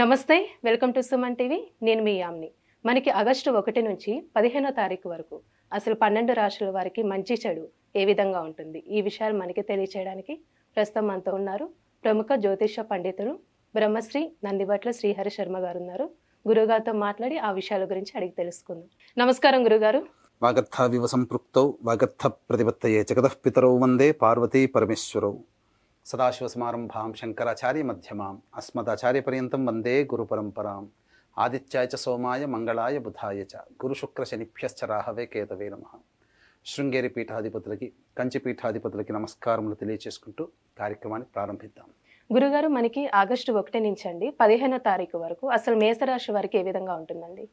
నమస్తే welcome to Suman TV నేను మీ యామ్ని మనకి ఆగస్టు ఒకటి నుంచి పదిహేనో తారీఖు వరకు అసలు పన్నెండు రాష్ట్రాల వారికి మంచి చెడు ఏ విధంగా ఉంటుంది ఈ విషయాలు మనకి తెలియచేయడానికి ప్రస్తుతం మనతో ఉన్నారు ప్రముఖ జ్యోతిష పండితుడు బ్రహ్మశ్రీ నందిబట్ల శ్రీహరి శర్మ గారు ఉన్నారు గురుగారితో మాట్లాడి ఆ విషయాల గురించి అడిగి తెలుసుకుందాం నమస్కారం గురుగారు వాగర్థ వివ సంపృక్తౌ వాగర్థ ప్రతిపత్తయే పితరౌ వందే పార్వతీ పరమేశ్వరౌ సదాశివసమారంభాం శంకరాచార్య మధ్యమాం అస్మదాచార్యపర్యంతం వందే గురుపరంపరాం ఆదిత్యాయ చ సోమాయ మంగళాయ బుధాయ చ గురుశుక్రశనిభ్యశ్చ రాహవే కేతవే నమ శృంగేరి పీఠాధిపతులకి కంచి పీఠాధిపతులకి నమస్కారములు తెలియచేసుకుంటూ కార్యక్రమాన్ని ప్రారంభిద్దాం గురుగారు మనకి ఆగస్టు ఒకటి నుంచి అండి పదిహేనో తారీఖు వరకు అసలు మేషరాశి వారికి ఏ విధంగా ఉంటుందండి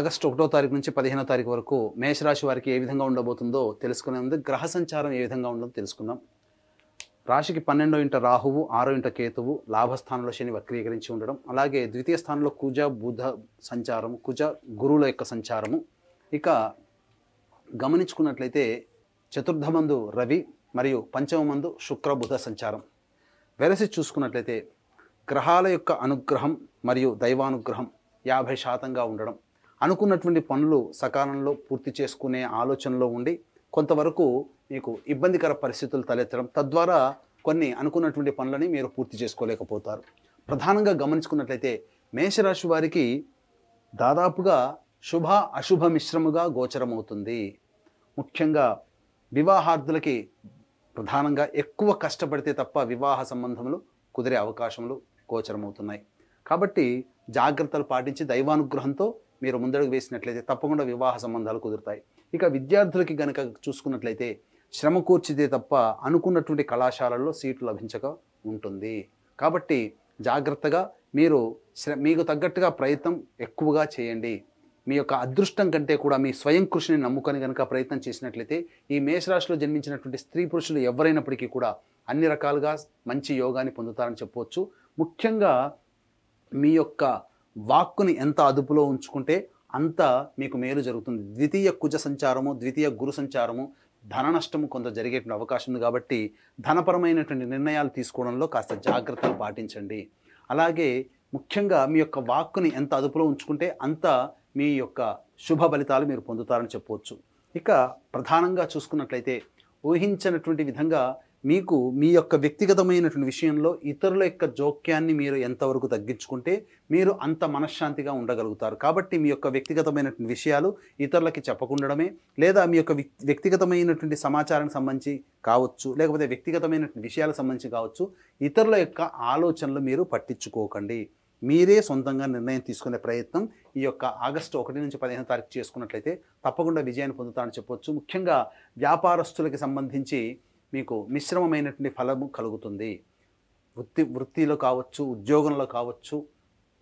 ఆగస్టు ఒకటో తారీఖు నుంచి పదిహేనో తారీఖు వరకు మేషరాశి వారికి ఏ విధంగా ఉండబోతుందో తెలుసుకునే ముందు గ్రహ సంచారం ఏ విధంగా ఉందో తెలుసుకుందాం రాశికి పన్నెండో ఇంట రాహువు ఆరో ఇంట కేతువు లాభస్థానంలో శని వక్రీకరించి ఉండడం అలాగే ద్వితీయ స్థానంలో కుజ బుధ సంచారం కుజ గురువుల యొక్క సంచారము ఇక గమనించుకున్నట్లయితే చతుర్థమందు రవి మరియు మందు శుక్ర బుధ సంచారం వెరసి చూసుకున్నట్లయితే గ్రహాల యొక్క అనుగ్రహం మరియు దైవానుగ్రహం యాభై శాతంగా ఉండడం అనుకున్నటువంటి పనులు సకాలంలో పూర్తి చేసుకునే ఆలోచనలో ఉండి కొంతవరకు మీకు ఇబ్బందికర పరిస్థితులు తలెత్తడం తద్వారా కొన్ని అనుకున్నటువంటి పనులని మీరు పూర్తి చేసుకోలేకపోతారు ప్రధానంగా గమనించుకున్నట్లయితే మేషరాశి వారికి దాదాపుగా శుభ అశుభ మిశ్రముగా గోచరమవుతుంది ముఖ్యంగా వివాహార్థులకి ప్రధానంగా ఎక్కువ కష్టపడితే తప్ప వివాహ సంబంధములు కుదిరే అవకాశములు గోచరమవుతున్నాయి కాబట్టి జాగ్రత్తలు పాటించి దైవానుగ్రహంతో మీరు ముందడుగు వేసినట్లయితే తప్పకుండా వివాహ సంబంధాలు కుదురుతాయి ఇక విద్యార్థులకి గనక చూసుకున్నట్లయితే శ్రమ కూర్చితే తప్ప అనుకున్నటువంటి కళాశాలల్లో సీటు లభించక ఉంటుంది కాబట్టి జాగ్రత్తగా మీరు మీకు తగ్గట్టుగా ప్రయత్నం ఎక్కువగా చేయండి మీ యొక్క అదృష్టం కంటే కూడా మీ స్వయం కృషిని నమ్ముకొని కనుక ప్రయత్నం చేసినట్లయితే ఈ మేషరాశిలో జన్మించినటువంటి స్త్రీ పురుషులు ఎవరైనప్పటికీ కూడా అన్ని రకాలుగా మంచి యోగాన్ని పొందుతారని చెప్పవచ్చు ముఖ్యంగా మీ యొక్క వాక్కుని ఎంత అదుపులో ఉంచుకుంటే అంత మీకు మేలు జరుగుతుంది ద్వితీయ కుజ సంచారము ద్వితీయ గురు సంచారము ధన నష్టము కొంత జరిగే అవకాశం ఉంది కాబట్టి ధనపరమైనటువంటి నిర్ణయాలు తీసుకోవడంలో కాస్త జాగ్రత్తలు పాటించండి అలాగే ముఖ్యంగా మీ యొక్క వాక్కుని ఎంత అదుపులో ఉంచుకుంటే అంత మీ యొక్క శుభ ఫలితాలు మీరు పొందుతారని చెప్పవచ్చు ఇక ప్రధానంగా చూసుకున్నట్లయితే ఊహించినటువంటి విధంగా మీకు మీ యొక్క వ్యక్తిగతమైనటువంటి విషయంలో ఇతరుల యొక్క జోక్యాన్ని మీరు ఎంతవరకు తగ్గించుకుంటే మీరు అంత మనశ్శాంతిగా ఉండగలుగుతారు కాబట్టి మీ యొక్క వ్యక్తిగతమైనటువంటి విషయాలు ఇతరులకి చెప్పకుండడమే లేదా మీ యొక్క వ్యక్తిగతమైనటువంటి సమాచారానికి సంబంధించి కావచ్చు లేకపోతే వ్యక్తిగతమైనటువంటి విషయాలకు సంబంధించి కావచ్చు ఇతరుల యొక్క ఆలోచనలు మీరు పట్టించుకోకండి మీరే సొంతంగా నిర్ణయం తీసుకునే ప్రయత్నం ఈ యొక్క ఆగస్టు ఒకటి నుంచి పదిహేను తారీఖు చేసుకున్నట్లయితే తప్పకుండా విజయాన్ని పొందుతానని చెప్పవచ్చు ముఖ్యంగా వ్యాపారస్తులకి సంబంధించి మీకు మిశ్రమమైనటువంటి ఫలము కలుగుతుంది వృత్తి వృత్తిలో కావచ్చు ఉద్యోగంలో కావచ్చు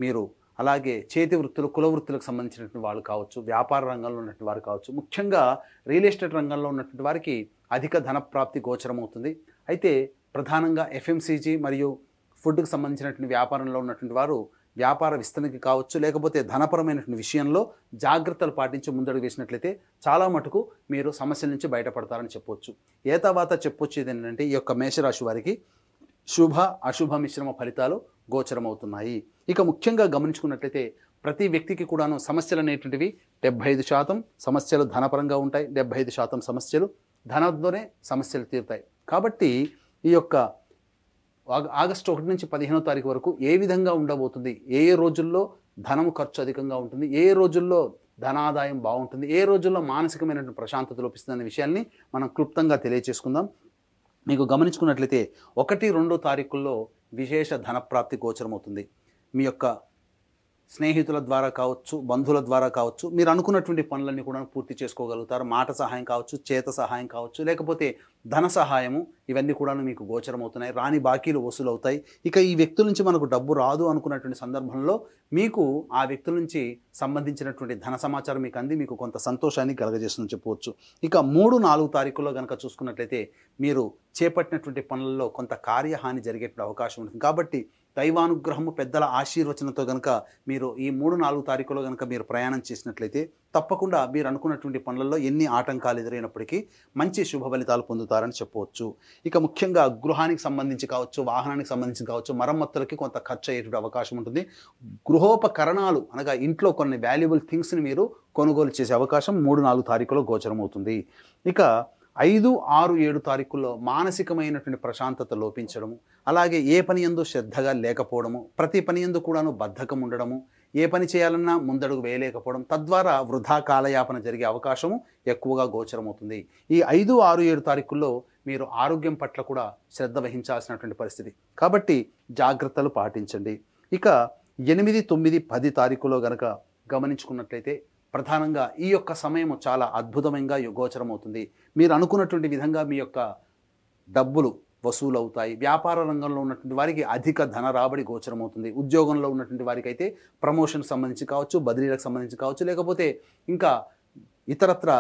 మీరు అలాగే చేతి వృత్తులు కుల వృత్తులకు సంబంధించినటువంటి వాళ్ళు కావచ్చు వ్యాపార రంగంలో ఉన్నటువంటి వారు కావచ్చు ముఖ్యంగా రియల్ ఎస్టేట్ రంగంలో ఉన్నటువంటి వారికి అధిక ధనప్రాప్తి గోచరం అవుతుంది అయితే ప్రధానంగా ఎఫ్ఎంసీజీ మరియు ఫుడ్కు సంబంధించినటువంటి వ్యాపారంలో ఉన్నటువంటి వారు వ్యాపార విస్తరణకి కావచ్చు లేకపోతే ధనపరమైనటువంటి విషయంలో జాగ్రత్తలు పాటించి ముందడుగు వేసినట్లయితే చాలా మటుకు మీరు సమస్యల నుంచి బయటపడతారని చెప్పొచ్చు ఏ తర్వాత చెప్పొచ్చేది ఏంటంటే ఈ యొక్క మేషరాశి వారికి శుభ అశుభ మిశ్రమ ఫలితాలు గోచరమవుతున్నాయి ఇక ముఖ్యంగా గమనించుకున్నట్లయితే ప్రతి వ్యక్తికి కూడాను సమస్యలు అనేటువంటివి డెబ్బై ఐదు శాతం సమస్యలు ధనపరంగా ఉంటాయి డెబ్బై ఐదు శాతం సమస్యలు ధనంతోనే సమస్యలు తీరుతాయి కాబట్టి ఈ యొక్క ఆగస్టు ఒకటి నుంచి పదిహేనో తారీఖు వరకు ఏ విధంగా ఉండబోతుంది ఏ ఏ రోజుల్లో ధనం ఖర్చు అధికంగా ఉంటుంది ఏ రోజుల్లో ధనాదాయం బాగుంటుంది ఏ రోజుల్లో మానసికమైనటువంటి ప్రశాంతత లోపిస్తుంది అనే విషయాన్ని మనం క్లుప్తంగా తెలియచేసుకుందాం మీకు గమనించుకున్నట్లయితే ఒకటి రెండో తారీఖుల్లో విశేష ధనప్రాప్తి గోచరమవుతుంది మీ యొక్క స్నేహితుల ద్వారా కావచ్చు బంధువుల ద్వారా కావచ్చు మీరు అనుకున్నటువంటి పనులన్నీ కూడా పూర్తి చేసుకోగలుగుతారు మాట సహాయం కావచ్చు చేత సహాయం కావచ్చు లేకపోతే ధన సహాయము ఇవన్నీ కూడా మీకు గోచరమవుతున్నాయి రాని బాకీలు వసూలవుతాయి ఇక ఈ వ్యక్తుల నుంచి మనకు డబ్బు రాదు అనుకున్నటువంటి సందర్భంలో మీకు ఆ వ్యక్తుల నుంచి సంబంధించినటువంటి ధన సమాచారం మీకు అంది మీకు కొంత సంతోషాన్ని కలగజేస్తుందని చెప్పవచ్చు ఇక మూడు నాలుగు తారీఖుల్లో కనుక చూసుకున్నట్లయితే మీరు చేపట్టినటువంటి పనులలో కొంత కార్యహాని జరిగేటువంటి అవకాశం ఉంటుంది కాబట్టి దైవానుగ్రహము పెద్దల ఆశీర్వచనంతో కనుక మీరు ఈ మూడు నాలుగు తారీఖులో కనుక మీరు ప్రయాణం చేసినట్లయితే తప్పకుండా మీరు అనుకున్నటువంటి పనులలో ఎన్ని ఆటంకాలు ఎదురైనప్పటికీ మంచి శుభ ఫలితాలు పొందుతారని చెప్పవచ్చు ఇక ముఖ్యంగా గృహానికి సంబంధించి కావచ్చు వాహనానికి సంబంధించి కావచ్చు మరమ్మతులకి కొంత ఖర్చు అయ్యేటువంటి అవకాశం ఉంటుంది గృహోపకరణాలు అనగా ఇంట్లో కొన్ని వాల్యుబుల్ థింగ్స్ని మీరు కొనుగోలు చేసే అవకాశం మూడు నాలుగు తారీఖులో గోచరం అవుతుంది ఇక ఐదు ఆరు ఏడు తారీఖుల్లో మానసికమైనటువంటి ప్రశాంతత లోపించడము అలాగే ఏ పని ఎందు శ్రద్ధగా లేకపోవడము ప్రతి పని ఎందు కూడాను బద్ధకం ఉండడము ఏ పని చేయాలన్నా ముందడుగు వేయలేకపోవడం తద్వారా వృధా కాలయాపన జరిగే అవకాశము ఎక్కువగా గోచరమవుతుంది ఈ ఐదు ఆరు ఏడు తారీఖుల్లో మీరు ఆరోగ్యం పట్ల కూడా శ్రద్ధ వహించాల్సినటువంటి పరిస్థితి కాబట్టి జాగ్రత్తలు పాటించండి ఇక ఎనిమిది తొమ్మిది పది తారీఖులో గనక గమనించుకున్నట్లయితే ప్రధానంగా ఈ యొక్క సమయం చాలా అద్భుతమైన యుగోచరం అవుతుంది మీరు అనుకున్నటువంటి విధంగా మీ యొక్క డబ్బులు వసూలు అవుతాయి వ్యాపార రంగంలో ఉన్నటువంటి వారికి అధిక ధన రాబడి గోచరమవుతుంది ఉద్యోగంలో ఉన్నటువంటి వారికి అయితే ప్రమోషన్ సంబంధించి కావచ్చు బదిలీలకు సంబంధించి కావచ్చు లేకపోతే ఇంకా ఇతరత్ర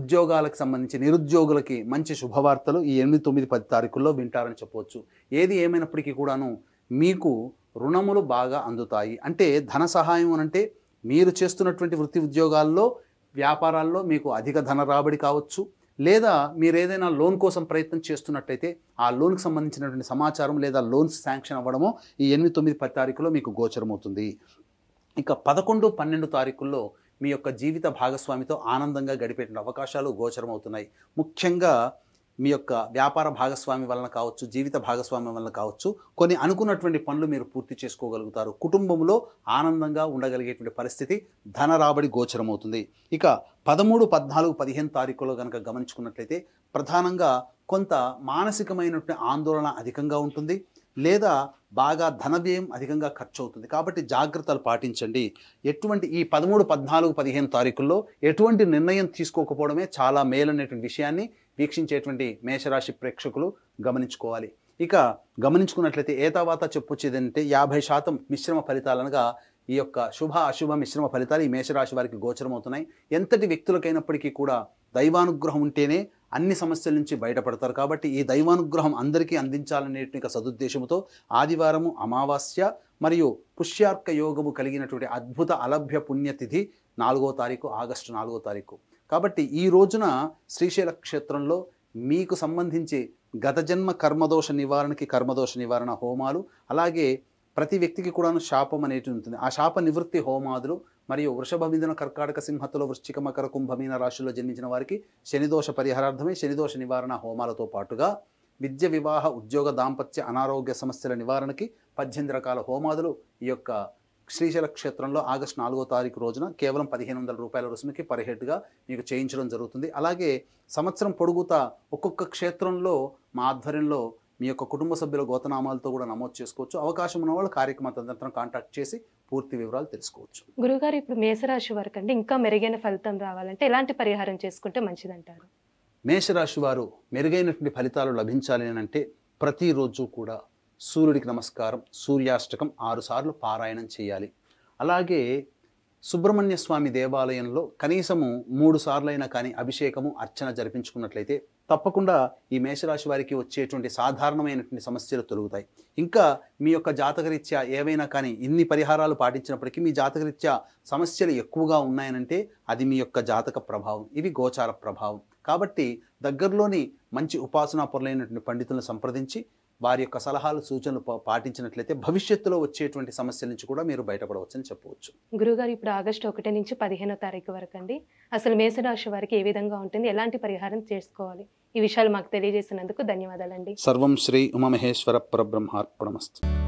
ఉద్యోగాలకు సంబంధించి నిరుద్యోగులకి మంచి శుభవార్తలు ఈ ఎనిమిది తొమ్మిది పది తారీఖుల్లో వింటారని చెప్పవచ్చు ఏది ఏమైనప్పటికీ కూడాను మీకు రుణములు బాగా అందుతాయి అంటే ధన సహాయం అనంటే మీరు చేస్తున్నటువంటి వృత్తి ఉద్యోగాల్లో వ్యాపారాల్లో మీకు అధిక ధన రాబడి కావచ్చు లేదా మీరు ఏదైనా లోన్ కోసం ప్రయత్నం చేస్తున్నట్టయితే ఆ లోన్కి సంబంధించినటువంటి సమాచారం లేదా లోన్స్ శాంక్షన్ అవ్వడమో ఈ ఎనిమిది తొమ్మిది పది తారీఖులో మీకు గోచరమవుతుంది ఇక పదకొండు పన్నెండు తారీఖుల్లో మీ యొక్క జీవిత భాగస్వామితో ఆనందంగా గడిపేట అవకాశాలు గోచరమవుతున్నాయి ముఖ్యంగా మీ యొక్క వ్యాపార భాగస్వామి వలన కావచ్చు జీవిత భాగస్వామి వలన కావచ్చు కొన్ని అనుకున్నటువంటి పనులు మీరు పూర్తి చేసుకోగలుగుతారు కుటుంబంలో ఆనందంగా ఉండగలిగేటువంటి పరిస్థితి ధన రాబడి గోచరమవుతుంది ఇక పదమూడు పద్నాలుగు పదిహేను తారీఖులో కనుక గమనించుకున్నట్లయితే ప్రధానంగా కొంత మానసికమైనటువంటి ఆందోళన అధికంగా ఉంటుంది లేదా బాగా ధన వ్యయం అధికంగా ఖర్చు అవుతుంది కాబట్టి జాగ్రత్తలు పాటించండి ఎటువంటి ఈ పదమూడు పద్నాలుగు పదిహేను తారీఖుల్లో ఎటువంటి నిర్ణయం తీసుకోకపోవడమే చాలా అనేటువంటి విషయాన్ని వీక్షించేటువంటి మేషరాశి ప్రేక్షకులు గమనించుకోవాలి ఇక గమనించుకున్నట్లయితే ఏ తర్వాత చెప్పొచ్చేదంటే యాభై శాతం మిశ్రమ ఫలితాలనగా ఈ యొక్క శుభ అశుభ మిశ్రమ ఫలితాలు ఈ మేషరాశి వారికి గోచరమవుతున్నాయి ఎంతటి వ్యక్తులకైనప్పటికీ కూడా దైవానుగ్రహం ఉంటేనే అన్ని సమస్యల నుంచి బయటపడతారు కాబట్టి ఈ దైవానుగ్రహం అందరికీ అందించాలనేటువంటి సదుద్దేశంతో ఆదివారము అమావాస్య మరియు పుష్యార్క యోగము కలిగినటువంటి అద్భుత అలభ్య పుణ్యతిథి నాలుగో తారీఖు ఆగస్టు నాలుగో తారీఖు కాబట్టి ఈ రోజున శ్రీశైల క్షేత్రంలో మీకు సంబంధించి గత జన్మ కర్మదోష నివారణకి కర్మదోష నివారణ హోమాలు అలాగే ప్రతి వ్యక్తికి కూడా శాపం అనేది ఉంటుంది ఆ శాప నివృత్తి హోమాదులు మరియు వృషభ మీదన కర్కాటక సింహతలో వృశ్చిక మకర కుంభమీన రాశుల్లో జన్మించిన వారికి శనిదోష పరిహారార్థమే శనిదోష నివారణ హోమాలతో పాటుగా విద్య వివాహ ఉద్యోగ దాంపత్య అనారోగ్య సమస్యల నివారణకి పద్దెనిమిది రకాల హోమాదులు ఈ యొక్క శ్రీశైల క్షేత్రంలో ఆగస్టు నాలుగో తారీఖు రోజున కేవలం పదిహేను వందల రూపాయల రుసుమికి పర్ హెడ్గా మీకు చేయించడం జరుగుతుంది అలాగే సంవత్సరం పొడుగుతా ఒక్కొక్క క్షేత్రంలో మా ఆధ్వర్యంలో మీ యొక్క కుటుంబ సభ్యుల గోతనామాలతో కూడా నమోదు చేసుకోవచ్చు అవకాశం ఉన్న వాళ్ళు కార్యక్రమ తదనంతరం కాంటాక్ట్ చేసి పూర్తి వివరాలు తెలుసుకోవచ్చు గురుగారు ఇప్పుడు మేషరాశి వారికి అంటే ఇంకా మెరుగైన ఫలితం రావాలంటే ఎలాంటి పరిహారం చేసుకుంటే మంచిదంటారు మేషరాశి వారు మెరుగైనటువంటి ఫలితాలు లభించాలి అంటే ప్రతిరోజు కూడా సూర్యుడికి నమస్కారం సూర్యాష్టకం ఆరుసార్లు పారాయణం చేయాలి అలాగే సుబ్రహ్మణ్య స్వామి దేవాలయంలో కనీసము మూడు సార్లైనా కానీ అభిషేకము అర్చన జరిపించుకున్నట్లయితే తప్పకుండా ఈ మేషరాశి వారికి వచ్చేటువంటి సాధారణమైనటువంటి సమస్యలు తొలుగుతాయి ఇంకా మీ యొక్క జాతకరీత్యా ఏవైనా కానీ ఇన్ని పరిహారాలు పాటించినప్పటికీ మీ జాతకరీత్యా సమస్యలు ఎక్కువగా ఉన్నాయనంటే అది మీ యొక్క జాతక ప్రభావం ఇవి గోచార ప్రభావం కాబట్టి దగ్గరలోని మంచి ఉపాసనా పండితులను సంప్రదించి వారి యొక్క సలహాలు సూచనలు పాటించినట్లయితే భవిష్యత్తులో వచ్చేటువంటి సమస్యల నుంచి కూడా మీరు బయటపడవచ్చని చెప్పవచ్చు గురుగారు ఇప్పుడు ఆగస్టు ఒకటి నుంచి పదిహేనో తారీఖు వరకు అండి అసలు మేషరాశి వారికి ఏ విధంగా ఉంటుంది ఎలాంటి పరిహారం చేసుకోవాలి ఈ విషయాలు మాకు తెలియజేసినందుకు ధన్యవాదాలండి సర్వం శ్రీ ఉమమహేశ్వర పరబ్రహ్మార్పణమస్తుంది